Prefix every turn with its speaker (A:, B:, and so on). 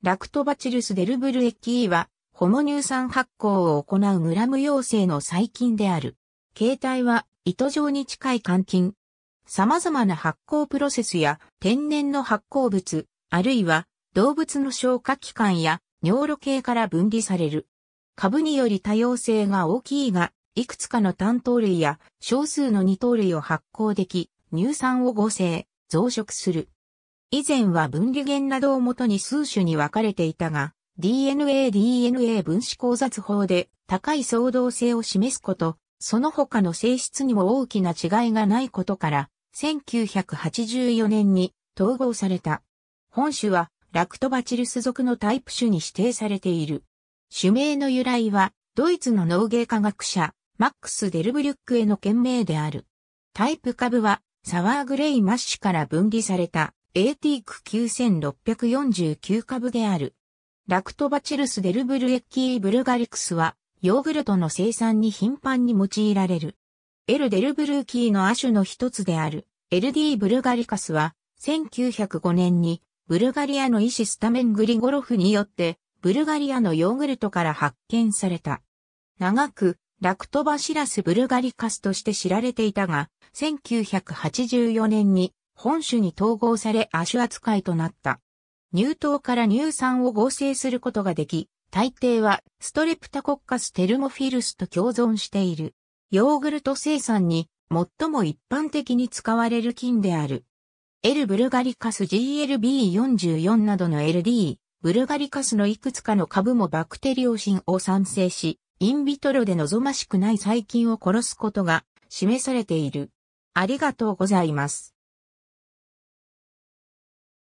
A: ラクトバチルスデルブルエッキーは、ホモ乳酸発酵を行うグラム陽性の細菌である。形態は糸状に近い肝菌。様々な発酵プロセスや天然の発酵物、あるいは動物の消化器官や尿路系から分離される。株により多様性が大きいが、いくつかの単糖類や少数の二糖類を発酵でき、乳酸を合成、増殖する。以前は分離源などをもとに数種に分かれていたが、DNA DNA 分子交雑法で高い相動性を示すこと、その他の性質にも大きな違いがないことから、1984年に統合された。本種はラクトバチルス属のタイプ種に指定されている。種名の由来は、ドイツの農芸科学者、マックス・デルブリュックへの件名である。タイプ株は、サワーグレイマッシュから分離された。エーティーク9649株である。ラクトバチルスデルブルエッキーブルガリクスは、ヨーグルトの生産に頻繁に用いられる。エルデルブルーキーの亜種の一つである、LD ブルガリカスは、1905年に、ブルガリアの医師スタメングリゴロフによって、ブルガリアのヨーグルトから発見された。長く、ラクトバシラスブルガリカスとして知られていたが、1984年に本種に統合され亜種扱いとなった。乳糖から乳酸を合成することができ、大抵はストレプタコッカステルモフィルスと共存している。ヨーグルト生産に最も一般的に使われる菌である。L ブルガリカス GLB44 などの LD、ブルガリカスのいくつかの株もバクテリオシンを産生し、インビトロで望ましくない細菌を殺すことが示されている。ありがとうございます。